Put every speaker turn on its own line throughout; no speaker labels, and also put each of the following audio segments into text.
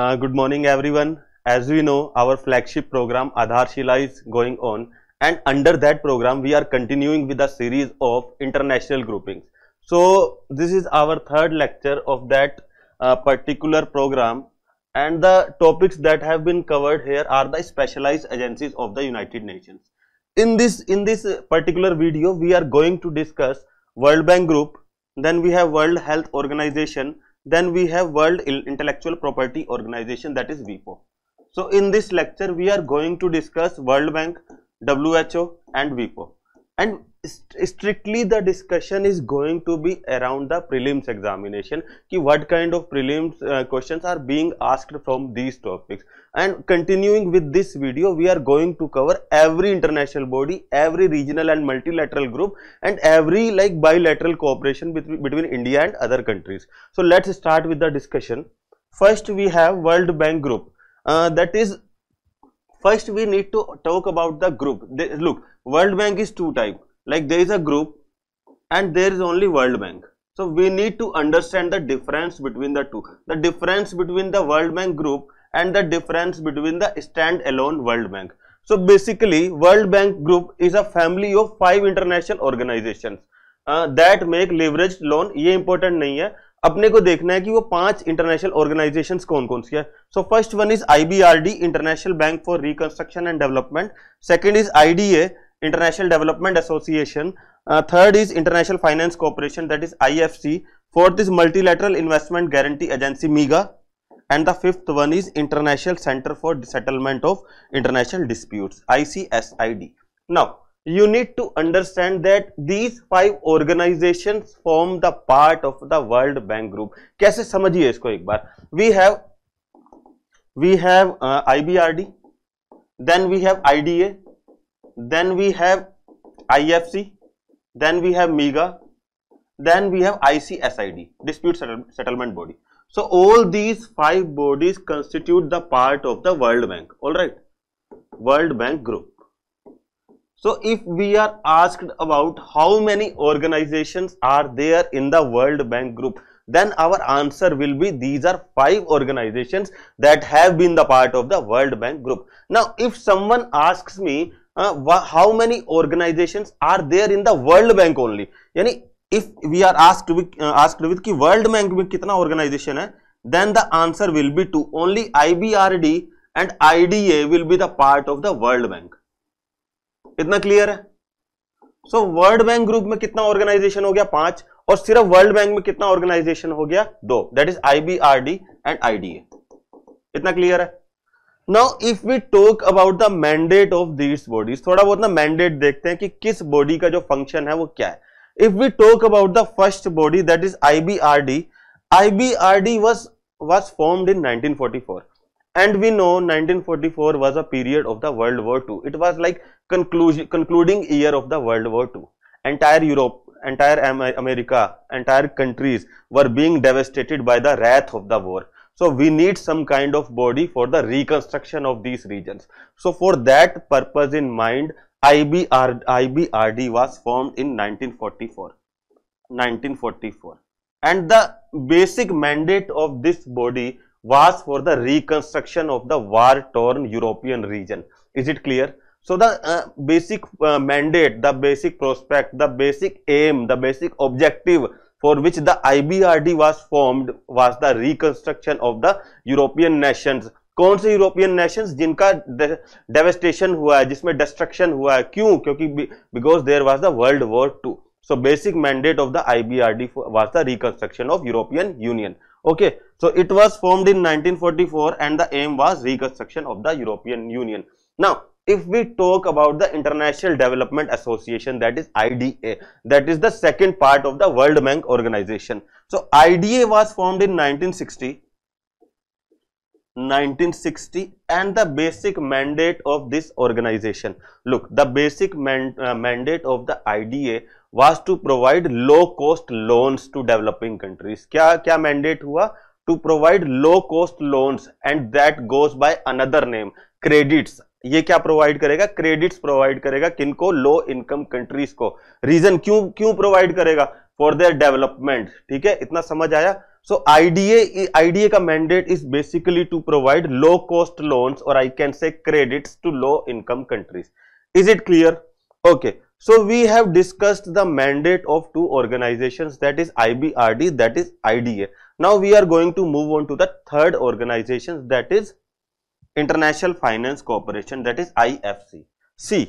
Uh, good morning everyone. As we know our flagship program Aadharshila is going on and under that program we are continuing with a series of international groupings. So this is our third lecture of that uh, particular program and the topics that have been covered here are the specialized agencies of the United Nations. In this, in this particular video we are going to discuss World Bank Group, then we have World Health Organization, then we have World Intellectual Property Organization that is WIPO. So in this lecture we are going to discuss World Bank, WHO and WIPO. And strictly the discussion is going to be around the prelims examination ki what kind of prelims uh, questions are being asked from these topics and continuing with this video we are going to cover every international body every regional and multilateral group and every like bilateral cooperation between, between india and other countries so let's start with the discussion first we have world bank group uh, that is first we need to talk about the group they, look world bank is two type like there is a group and there is only world bank so we need to understand the difference between the two the difference between the world bank group and the difference between the stand-alone world bank so basically world bank group is a family of five international organizations uh, That make leverage loan. ये important नहीं है अपने को देखना है कि वो पांच इंटरनेशनल ऑर्गेनाइजेशन कौन कौन सी है so first one is IBRD international bank for reconstruction and development second is IDA International Development Association. Uh, third is International Finance Corporation that is IFC. Fourth is Multilateral Investment Guarantee Agency MIGA. And the fifth one is International Center for Settlement of International Disputes ICSID. Now, you need to understand that these five organizations form the part of the World Bank Group. कैसे समझिए इसको एक बार We have we have uh, IBRD, then we have IDA, then we have IFC, then we have MEGA, then we have ICSID, Dispute Settlement Body. So all these five bodies constitute the part of the World Bank, alright, World Bank group. So if we are asked about how many organizations are there in the World Bank group, then our answer will be these are five organizations that have been the part of the World Bank group. Now if someone asks me how many organization are there in the world bank only यानी if we are asked asked with की world bank में कितना organization है then the answer will be two only IBRD and IDA will be the part of the world bank इतना clear है so world bank group में कितना organisation हो गया पांच और सिर्फ वर्ल्ड बैंक में कितना ऑर्गेनाइजेशन हो गया दो that is IBRD and IDA इतना क्लियर है now if we talk about the mandate of these bodies थोड़ा बहुत ना मैंडेट देखते हैं कि किस बॉडी का जो फंक्शन है वो क्या है if we talk about the first body that is IBRD IBRD was was formed in 1944 and we know 1944 was a period of the world war ii it was like conclusion concluding year of the world war ii entire europe entire america entire countries were being devastated by the wrath of the war so, we need some kind of body for the reconstruction of these regions. So, for that purpose in mind, IBR, IBRD was formed in 1944, 1944 and the basic mandate of this body was for the reconstruction of the war torn European region. Is it clear? So, the uh, basic uh, mandate, the basic prospect, the basic aim, the basic objective for which the IBRD was formed was the reconstruction of the European nations. कौन से European Nations जिनका devastation हुआ है जिसमें destruction हुआ है क्यों क्योंकि because there was the world war two so basic mandate of the IBRD was the reconstruction of European union okay so it was formed in 1944 and the aim was reconstruction of the European union now if we talk about the international development association that is ida that is the second part of the world bank organization so ida was formed in 1960 1960 and the basic mandate of this organization look the basic man, uh, mandate of the ida was to provide low cost loans to developing countries kya kya mandate hua to provide low cost loans and that goes by another name credits ये क्या provide करेगा credits provide करेगा किनको low income countries को reason क्यों क्यों provide करेगा for their development ठीक है इतना समझ आया सो आईडीए आईडीए का mandate is basically to provide low cost loans और I can say credits to low income countries is it clear okay so we have discussed the mandate of two organizations that is ibrd that is ida now we are going to move on to the third organization that is international finance corporation that is IFC see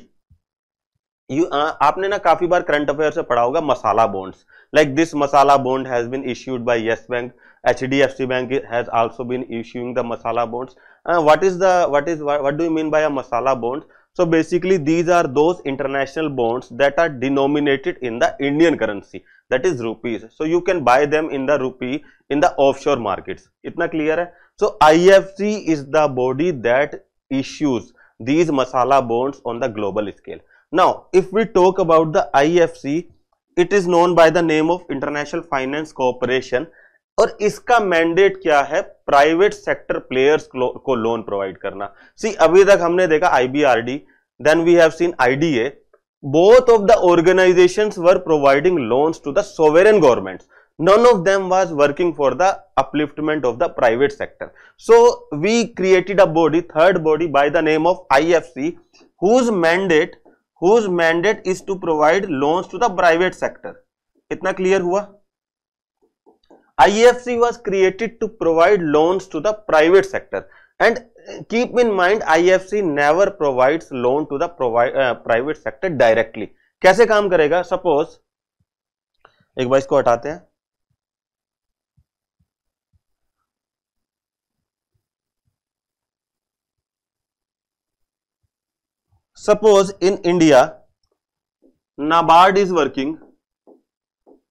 you आपने ना काफी बार current affair से पढ़ा होगा masala bonds like this masala bond has been issued by yes bank see bank has also been issuing the masala bonds what is the what is what do you mean by a masala bonds So basically these are those international bonds that are denominated in the Indian currency that is rupees. So you can buy them in the rupee in the offshore markets. Itna clear hai? So IFC is the body that issues these masala bonds on the global scale. Now if we talk about the IFC, it is known by the name of International Finance Corporation और इसका mandate क्या है private sector players को loan provide करना see अभी तक हमने देखा IBRD then we have seen IDA both of the organizations were providing loans to the sovereign governments none of them was working for the upliftment of the private sector so we created a body third body by the name of ifc whose mandate whose mandate is to provide loans to the private sector itna clear hua IFC was created to provide loans to the private sector and keep in mind IFC never provides loan to the provide, uh, private sector directly. कैसे काम करेगा suppose एक बार इसको हटाते हैं suppose in India NABARD is working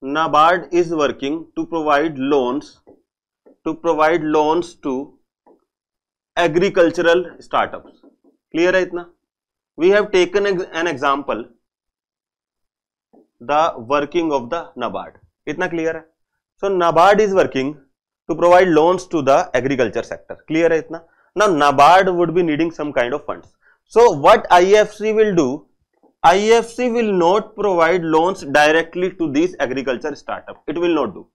NABARD is working to provide loans to provide loans to agricultural startups. Clear right Now We have taken an example the working of the NABARD. Itna clear hai? So NABARD is working to provide loans to the agriculture sector. Clear right now? Now NABARD would be needing some kind of funds. So what IFC will do IFC will not provide loans directly to these agriculture startup. It will not do.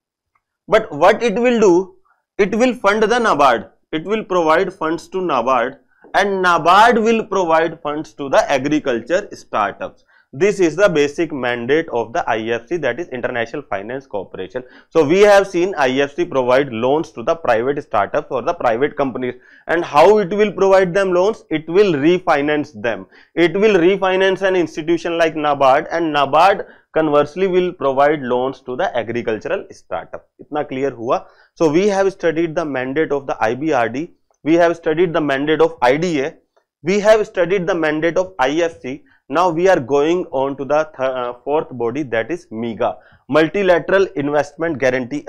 But what it will do, it will fund the NABARD. It will provide funds to NABARD and NABARD will provide funds to the agriculture startups. This is the basic mandate of the IFC that is International Finance Corporation. So, we have seen IFC provide loans to the private startups or the private companies and how it will provide them loans? It will refinance them. It will refinance an institution like NABARD and NABARD conversely will provide loans to the agricultural startup. not clear Hua. So, we have studied the mandate of the IBRD. We have studied the mandate of IDA. We have studied the mandate of IFC now we are going on to the uh, fourth body that is mega multilateral investment guarantee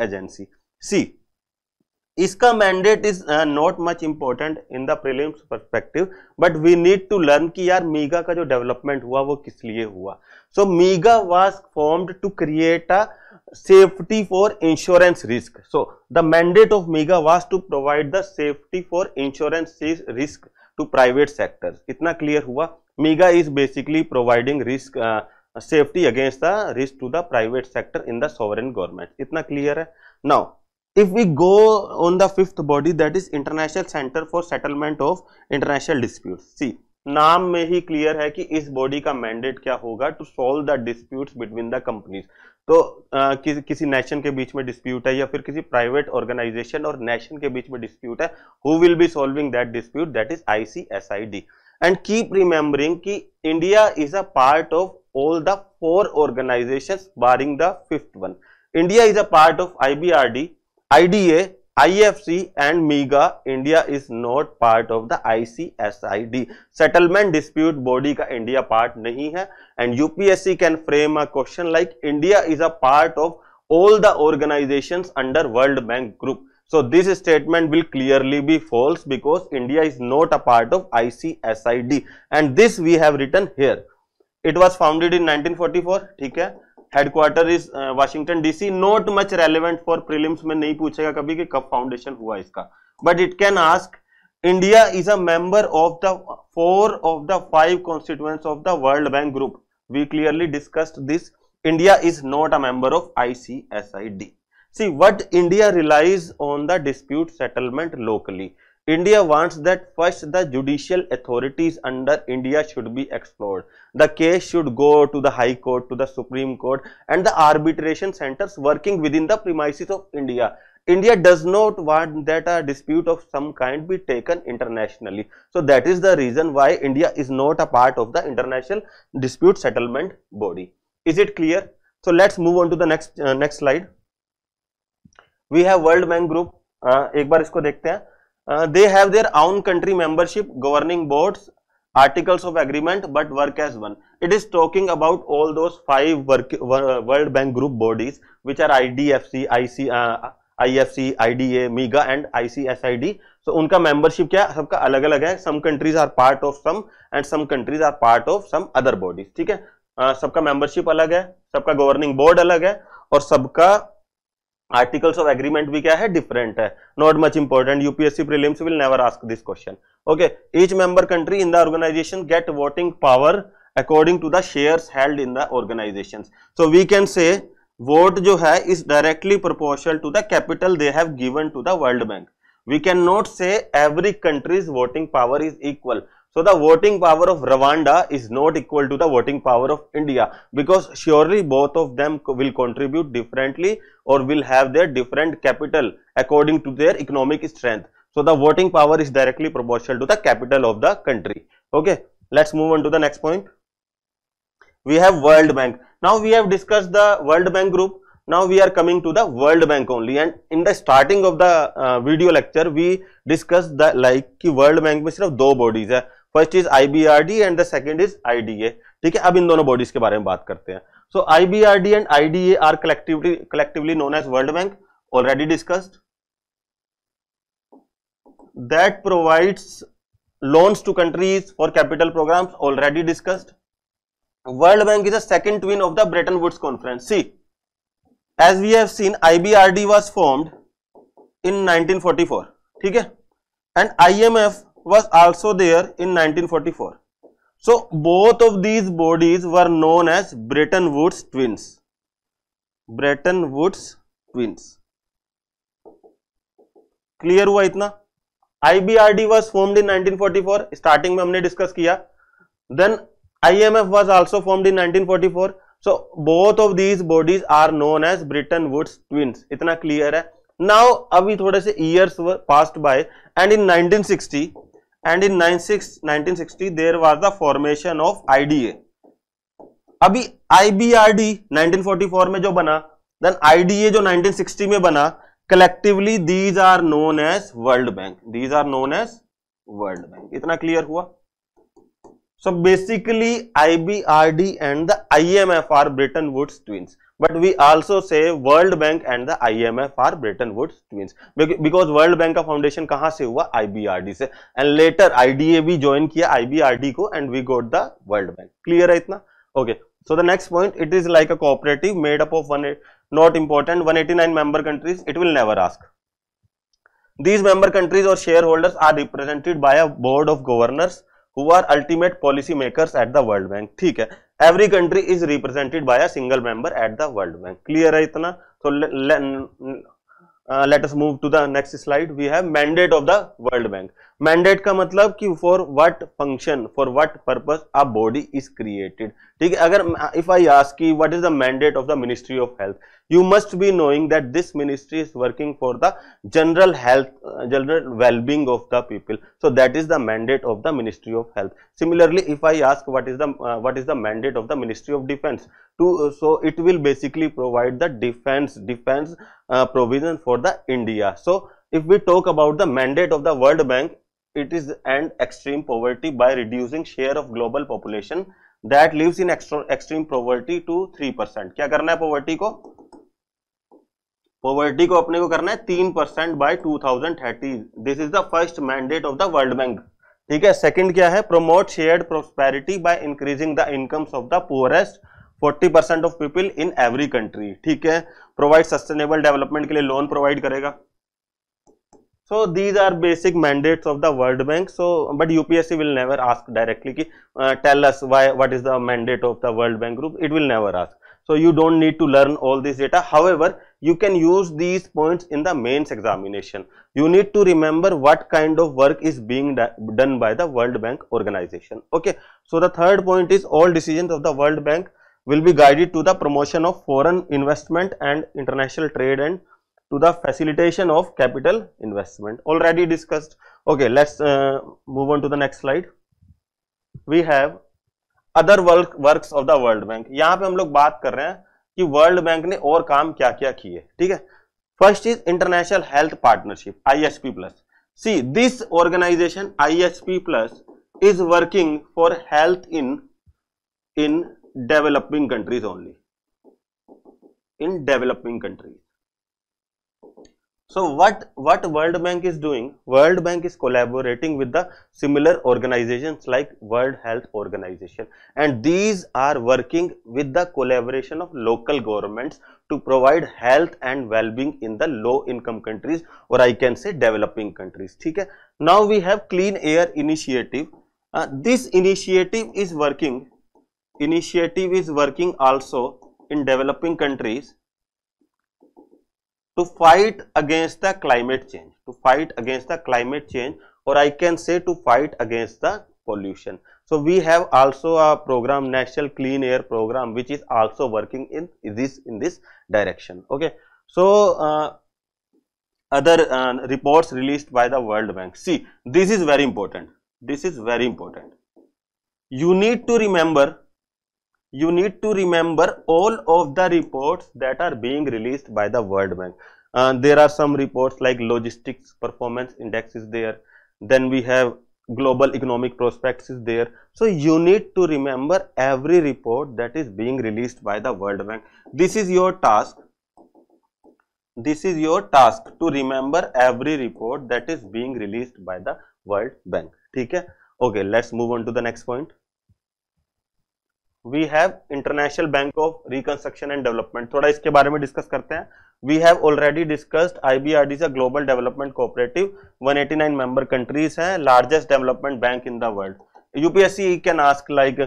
इसका mandate is not much important in the prelims perspective but we need to learn कि यार मीगा का जो development हुआ वो किस लिए हुआ so MIGA was formed to create a safety for insurance risk so the mandate of MIGA was to provide the safety for insurance risk to private sector इतना क्लियर हुआ MEGA is basically providing risk uh, safety against the risk to the private sector in the sovereign government. इतना clear है. Now, if we go on the fifth body that is International Center for Settlement of International Disputes. See, नाम में ही clear है कि इस body का mandate क्या होगा to solve the disputes between the companies तो आ, किसी किसी नेशन के बीच में डिस्प्यूट है या फिर किसी प्राइवेट ऑर्गेनाइजेशन और नेशन के बीच में डिस्प्यूट है who will be solving that dispute that is ICSID and keep remembering की India is a part of all the four organization barring the fifth one India is a part of I I B R D D A I F C and MIGA India is not part of the ICSID settlement dispute body का India पार्ट नहीं है and UPSC can frame a question like India is a part of all the organization under world bank group So this statement will clearly be false because India is not a part of ICSID and this we have written here. It was founded in 1944, ठीक है headquarter is Washington DC not much relevant for prelims में नहीं पूछेगा कभी कि कब foundation हुआ इसका but it can ask India is a member of the four of the five constituents of the world bank group we clearly discussed this india is not a member of icsid See what India relies on the dispute settlement locally. India wants that first the judicial authorities under India should be explored. The case should go to the High Court, to the Supreme Court and the arbitration centers working within the premises of India. India does not want that a dispute of some kind be taken internationally. So that is the reason why India is not a part of the international dispute settlement body. Is it clear? So let's move on to the next uh, next slide. We have world bank group एक बार इसको देखते हैं they have their own country membership governing boards articles of agreement but work as one it is talking about all दो world bank group bodies which are I D F C I C I F C I D A MIGA and I C S I D so उनका membership क्या सबका अलग अलग है some countries are part of some and some countries are part of some other bodies ठीक है uh, सबका membership अलग है सबका गवर्निंग बोर्ड अलग है और सबका आर्टिकल्स ऑफ एग्रीमेंट भी क्या है डिफरेंट है not much important UPSC prelims will never ask this question okay each member country in the organization get voting power according to the shares held in the organization so we can say vote जो है is directly proportional to the capital they have given to the world bank can not say every countries voting power is equal So the voting power of Rwanda is not equal to the voting power of India because surely both of them will contribute differently or will have their different capital according to their economic strength. So the voting power is directly proportional to the capital of the country. Okay, let's move on to the next point. We have World Bank. Now we have discussed the World Bank group. Now we are coming to the World Bank only and in the starting of the uh, video lecture we discussed the like the World Bank में सिर्फ दो bodies first is IBRD and the second is IDA ठीक है अब इन दोनों bodies के बारे में बात करते हैं so IBRD and IDA are collectively collectively known as world bank already discussed that provides loans to countries for capital programme already discussed world bank is a second twin of the Bretton Woods conference see as we have seen IBRD was formed in 1944, ठीक है and IMF was also there in 1944. So both of these bodies were known as Bretton Woods twins. Bretton Woods twins. Clear हुआ इतना IBRD was formed in 1944 starting में हमने discuss किया then IMF was also formed in 1944 so both of these bodies are known as Bretton Woods twins इतना clear है now अभी थोड़े से years past by and in 1960 and in 1960 there was the formation of IDA अभी IBRD 1944 में जो बना then IDA जो 1960 में बना collectively these are known as world bank these are known as world bank इतना क्लियर हुआ so basically IBRD and the IMF are Bretton Woods twins but we also say World Bank and the IMF are Bretton Woods twins because World Bank का foundation कहाँ से हुआ IBRD से and later IDA भी join किया IBRD को and we got the World Bank clear है इतना okay so the next point it is like a cooperative made up of one not important 189 member countries it will never ask these member countries or shareholders are represented by a board of governors who are ultimate policy makers at the World Bank ठीक है every country is represented by a single member at the world bank clear hai itna so le, le, uh, let us move to the next slide we have mandate of the world bank mandate का मतलब कि for what function for what purpose a body is created ठीक है अगर if I ask की what is the mandate of the ministry of health you must be knowing that this ministry is working for the general health general wellbeing of the people so that is the mandate of the ministry of health similarly if I ask what is the what is the mandate of the ministry of defence to so it will basically provide the defence defence provision for the India so if we talk about the mandate of the world bank it is end extreme poverty by reducing share of global population that lives in extra, extreme poverty to 3% क्या करना है poverty को poverty को अपने को करना है तीन percent by two thousand thirty this is the first mandate of the world bank ठीक है सेकंड क्या है promote shared prosperity by increasing the incomes of the poorest 40 percent of people in every country ठीक है provide sustainable development के लिए loan provide करेगा So these are basic mandates of the World Bank. So, but UPSC will never ask directly, ki, uh, tell us why, what is the mandate of the World Bank group. It will never ask. So you don't need to learn all this data. However, you can use these points in the mains examination. You need to remember what kind of work is being done by the World Bank organization. Okay. So the third point is all decisions of the World Bank will be guided to the promotion of foreign investment and international trade and to the facilitation of capital investment already discussed okay let's uh, move on to the next slide we have other work works of the world bank yahan pe hum log baat kar rahe hain ki world bank ne aur kaam kya kya kiye theek hai first is international health partnership isp plus see this organization isp plus is working for health in in developing countries only in developing countries So what, what World Bank is doing? World Bank is collaborating with the similar organizations like World Health Organization and these are working with the collaboration of local governments to provide health and well-being in the low income countries or I can say developing countries. Okay? Now we have Clean Air Initiative. Uh, this initiative is working, initiative is working also in developing countries to fight against the climate change to fight against the climate change or i can say to fight against the pollution so we have also a program national clean air program which is also working in this in this direction okay so uh, other uh, reports released by the world bank see this is very important this is very important you need to remember you need to remember all of the reports that are being released by the World Bank. Uh, there are some reports like logistics performance index is there, then we have global economic prospects is there. So, you need to remember every report that is being released by the World Bank. This is your task. This is your task to remember every report that is being released by the World Bank. Okay, let's move on to the next point. We have international bank of reconstruction and development थोड़ा इसके बारे में discuss करते हैं we have already discussed I IBRD is a global development cooperative 189 member countries हैं largest development bank in the world UPSC can ask like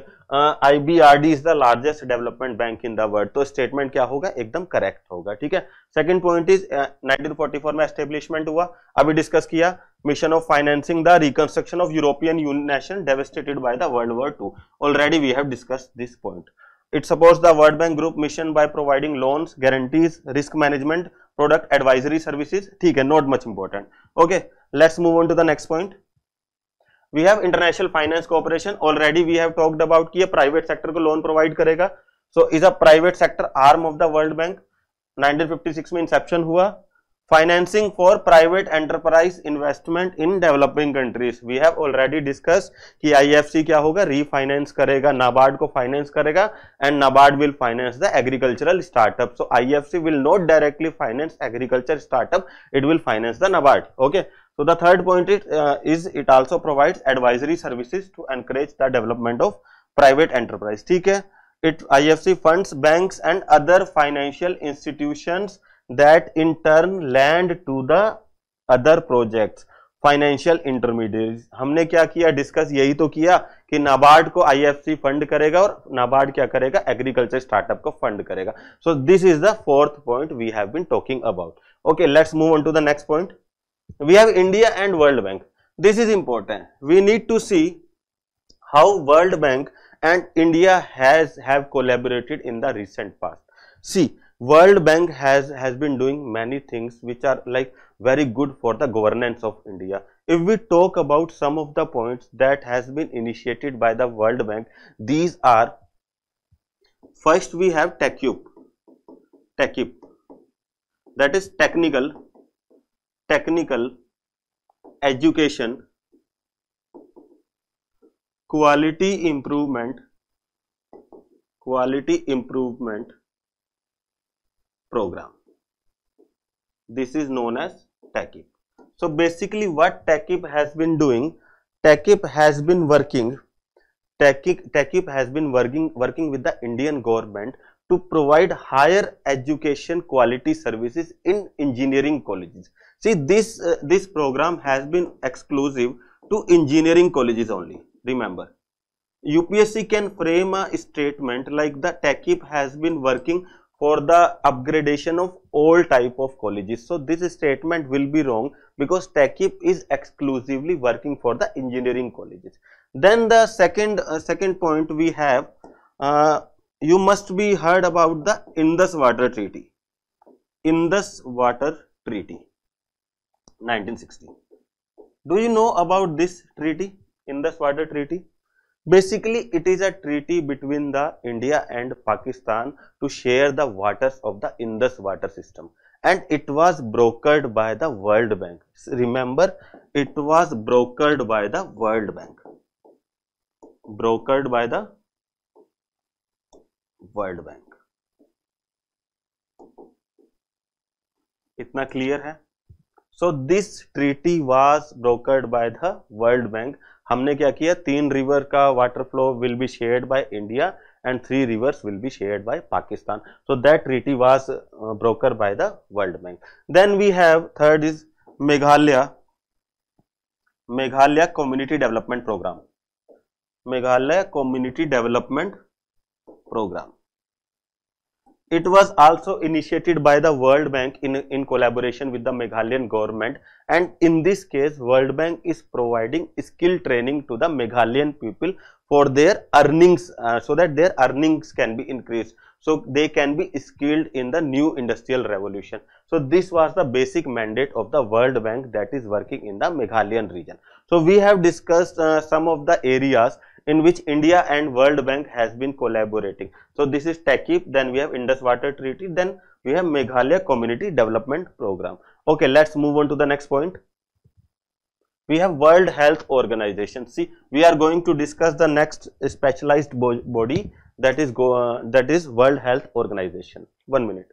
IBRD is the largest development bank in the world तो statement क्या होगा एकदम correct होगा ठीक है second point is 1944 में establishment हुआ अभी डिस्कस किया mission of financing the reconstruction of European nation devastated by the world war two already we have discuss this point it suppose the world bank group mission by providing loans guarantees risk management product advisory services ठीक है not much important okay let's move on to the next point we have international finance corporation already we have talked about कि ये private sector को loan provide करेगा so is a private sector arm of the world bank 1956 में inception हुआ financing for private enterprise investment in developing countries we have already discuss कि IFC क्या होगा refinance करेगा नाबार्ड को फाइनेंस करेगा and NABARD will finance the agricultural startup so IFC will not directly finance agriculture startup it will finance the NABARD okay So the third point is, uh, is it also provides advisory services to encourage the development of private enterprise. ठीक है it IFC funds banks and other financial institutions that in turn lend to the other projects financial intermediate हमने क्या किया discuss यही तो किया कि नाबार्ड को आईएफसी फंड करेगा और नाबार्ड क्या करेगा एग्रीकल्चर स्टार्टअप को फंड करेगा so this is the fourth point we have been talking about okay let's move on to the next point we have India and World Bank. This is important. We need to see how World Bank and India has have collaborated in the recent past. See, World Bank has has been doing many things which are like very good for the governance of India. If we talk about some of the points that has been initiated by the World Bank, these are first we have TechUp, TechUp that is technical technical education quality improvement quality improvement program this is known as techip so basically what techip has been doing techip has been working techip, TACIP has been working working with the indian government to provide higher education quality services in engineering colleges See this, uh, this program has been exclusive to engineering colleges only, remember. UPSC can frame a statement like the TechIP has been working for the upgradation of all type of colleges. So this statement will be wrong because TechIP is exclusively working for the engineering colleges. Then the second uh, second point we have, uh, you must be heard about the Indus Water Treaty. Indus Water Treaty. 1916. Do you know about this treaty, Indus Water Treaty? Basically, it is a treaty between the India and Pakistan to share the waters of the Indus water system and it was brokered by the World Bank. Remember, it was brokered by the World Bank. Brokered by the World Bank. इतना clear है so this treaty was brokered by the world bank हमने क्या किया तीन river का water flow will be shared by India and three rivers will be shared by Pakistan so that treaty was broker by the world bank then we have third is Meghalaya Meghalaya community development programme Meghalaya community development programme It was also initiated by the World Bank in, in collaboration with the Meghalayan government and in this case World Bank is providing skill training to the Meghalayan people for their earnings uh, so that their earnings can be increased. So, they can be skilled in the new industrial revolution. So, this was the basic mandate of the World Bank that is working in the Meghalayan region. So, we have discussed uh, some of the areas in which India and World Bank has been collaborating. So this is TACIP, then we have Indus Water Treaty, then we have Meghalaya Community Development Program. Okay, let's move on to the next point. We have World Health Organization. See, we are going to discuss the next specialized bo body that is go uh, that is World Health Organization. One minute.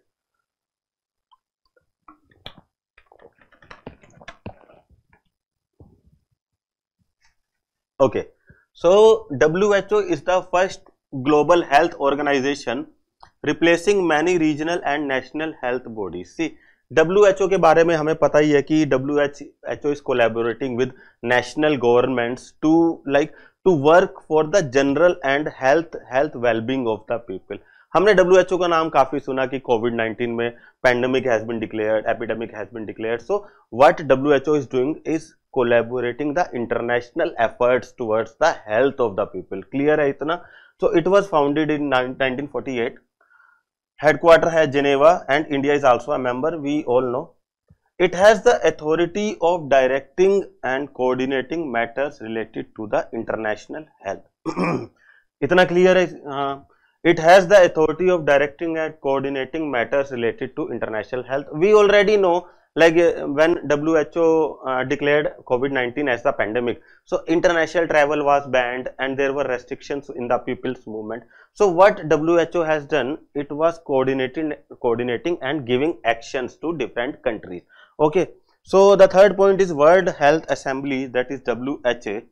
Okay, so WHO is the first global health organization replacing many regional and national health bodies see W के बारे में हमें पता ही है कि W H is collaborating with national government to like to work for the general and health health wellbeing of the people हमने W H O का नाम काफी सुना कि कोविड नाइनटीन में pandemic has been declare epidemic has been declare so what W H O is doing is collaborating the international efforts towards the health of the people clear है इतना So it was founded in 1948. Headquarter has Geneva and India is also a member, we all know. It has the authority of directing and coordinating matters related to the international health. इतना clear है uh, it has the authority of directing and coordinating matters related to international health we already know like uh, when WHO uh, declared COVID-19 as the pandemic. So international travel was banned and there were restrictions in the people's movement. So what WHO has done, it was coordinating, coordinating and giving actions to different countries. Okay. So the third point is World Health Assembly that is WHO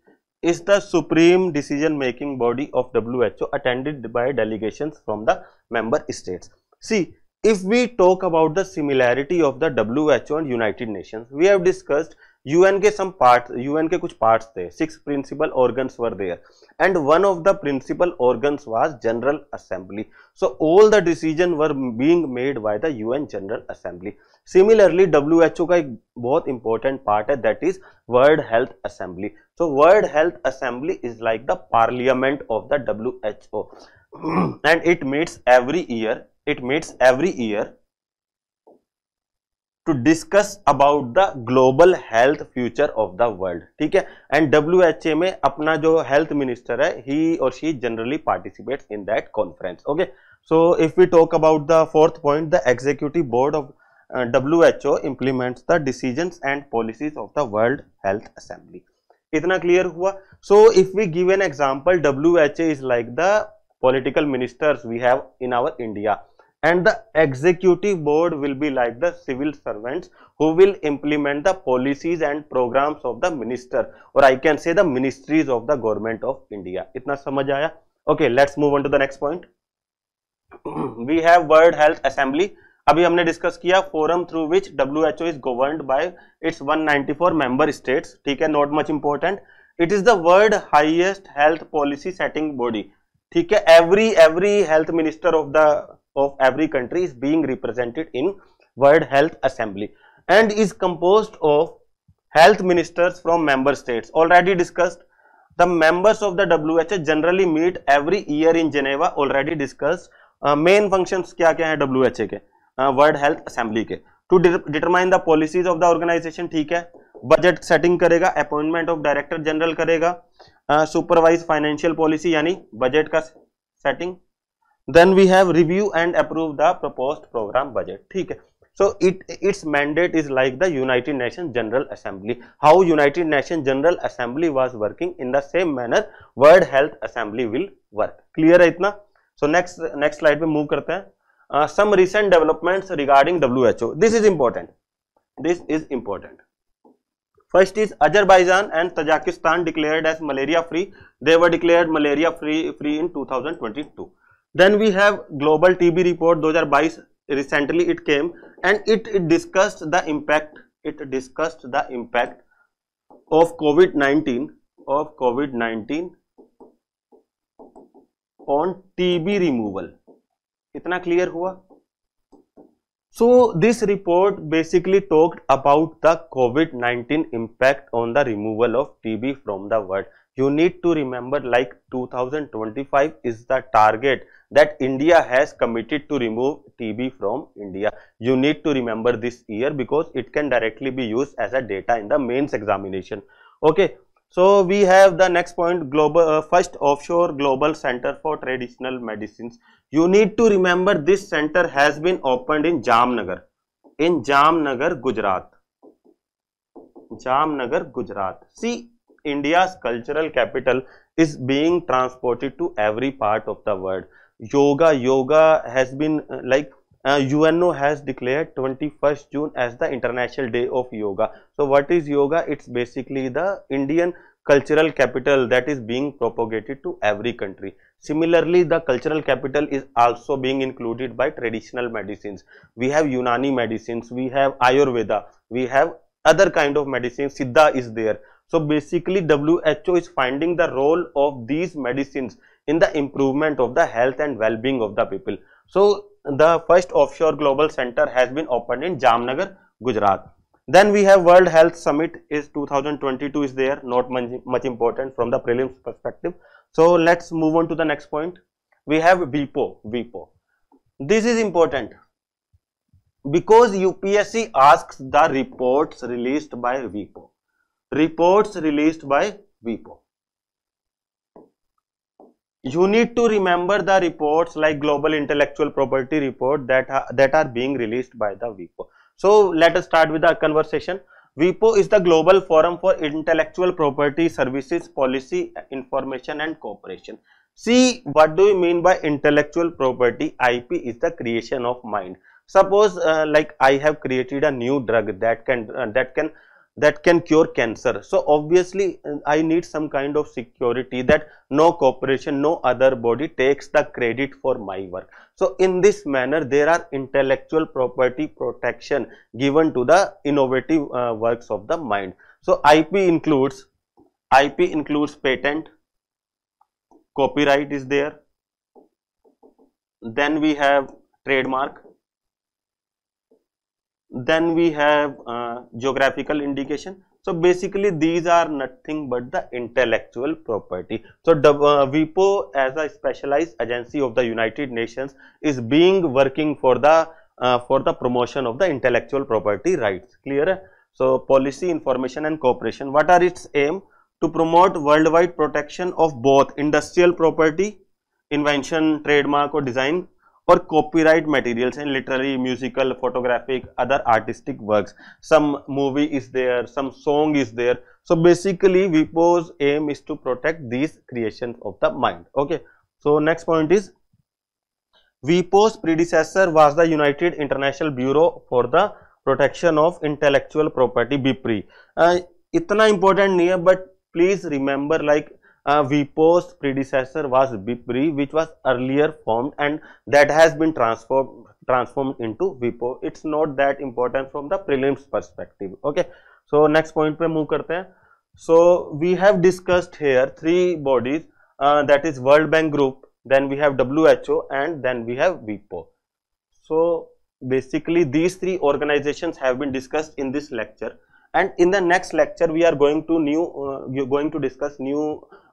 is the supreme decision making body of WHO attended by delegations from the member states. See if we talk about the similarity of the WHO and United Nations, we have discussed UN के some parts, UN कुछ parts थे, six principal organs were there and one of the principal organs was General Assembly. So all the decision were being made by the UN General Assembly. Similarly WHO का एक बहुत important part है that is World Health Assembly. So World Health Assembly is like the parliament of the WHO and it meets every year it meets every year to discuss about the global health future of the world ठीक है and WHA में अपना जो health minister है he or she generally participates in that conference okay so if we talk about the fourth point the executive board of uh, WHO implements the decisions and policies of the World Health Assembly इतना clear हुआ so if we give an example WHA is like the political ministers we have in our India and the executive board will be like the civil servants who will implement the policies and programs of the minister or i can say the ministries of the government of india itna samajh aaya okay let's move on to the next point we have world health assembly अभी हमने discuss किया forum through which W H O is governed by its 194 member states ठीक है not much important it is the world highest health policy setting body ठीक है every every health minister of the of every country is being represented in World Health Assembly and is composed of health ministers from member states already discussed the members of the WHO generally meet every year in Geneva already discussed uh, main functions kya kya hai who ke uh, world health assembly ke to de determine the policies of the organization theek hai budget setting karega appointment of director general karega uh, supervise financial policy yani budget ka setting then we have review and approve the proposed programme budget ठीक है so it its mandate is like the United Nation General Assembly how United Nation General Assembly was working in the same manner World Health Assembly will work clear है इतना so next next slide पे move करते हैं some recent development regarding W H O this is important this is important first is अजरबाइजान and Tajikistan declared as malaria free they were declared malaria free free in two thousand twenty two then we have global tb report 2022 recently it came and it, it discussed the impact it discussed the impact of covid-19 of covid-19 on tb removal इतना clear हुआ so this report basically talked about the covid-19 impact on the removal of tb from the world you need to remember like 2025 is the target that India has committed to remove TB from India. You need to remember this year because it can directly be used as a data in the mains examination. Okay. So we have the next point global uh, first offshore global center for traditional medicines. You need to remember this center has been opened in Jamnagar in Jamnagar Gujarat. Jamnagar Gujarat. See India's cultural capital is being transported to every part of the world. Yoga, yoga has been uh, like uh, UNO has declared 21st June as the International Day of Yoga. So what is yoga? It's basically the Indian cultural capital that is being propagated to every country. Similarly, the cultural capital is also being included by traditional medicines. We have Unani medicines, we have Ayurveda, we have other kind of medicine. Siddha is there. So basically WHO is finding the role of these medicines in the improvement of the health and well-being of the people. So the first offshore global center has been opened in Jamnagar, Gujarat. Then we have World Health Summit is 2022 is there, not much, much important from the prelims perspective. So let's move on to the next point. We have WIPO, WIPO. This is important because UPSC asks the reports released by WIPO reports released by WIPO. You need to remember the reports like global intellectual property report that, are, that are being released by the WIPO. So let us start with the conversation. WIPO is the global forum for intellectual property services policy information and cooperation. See what do you mean by intellectual property? IP is the creation of mind. Suppose uh, like I have created a new drug that can uh, that can that can cure cancer. So obviously um, I need some kind of security that no corporation, no other body takes the credit for my work. So in this manner there are intellectual property protection given to the innovative uh, works of the mind. So IP includes, IP includes patent, copyright is there, then we have trademark, then we have uh, geographical indication so basically these are nothing but the intellectual property so the uh, WIPO as a specialized agency of the united nations is being working for the uh, for the promotion of the intellectual property rights clear so policy information and cooperation what are its aim to promote worldwide protection of both industrial property invention trademark or design और copyright materials हैं literary musical photographic other artistic works some movie is there some song is there so basically WIPO's aim is to protect these creation of the mind okay so next point is WIPO's predecessor was the United International Bureau for the protection of intellectual property BIRPI इतना important नहीं है but please remember like uh, predecessor was BIPRI which was earlier formed and that has been transformed transformed into WIPO. It's not that important from the prelims perspective. Okay. So next point पे move करते हैं. So we have discussed here three bodies uh, that is World Bank Group, then we have WHO and then we have WIPO. So basically these three organizations have been discussed in this lecture and in the next lecture we are going to new uh, going to discuss new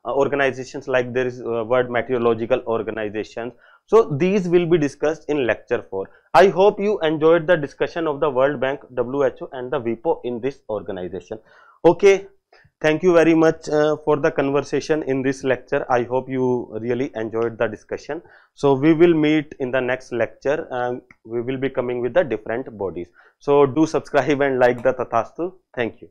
uh, organizations like there is uh, word meteorological organizations so these will be discussed in lecture 4. I hope you enjoyed the discussion of the World Bank, WHO and the WIPO in this organization. Okay, thank you very much uh, for the conversation in this lecture. I hope you really enjoyed the discussion. So we will meet in the next lecture and we will be coming with the different bodies. So do subscribe and like the Tathastu. Thank you.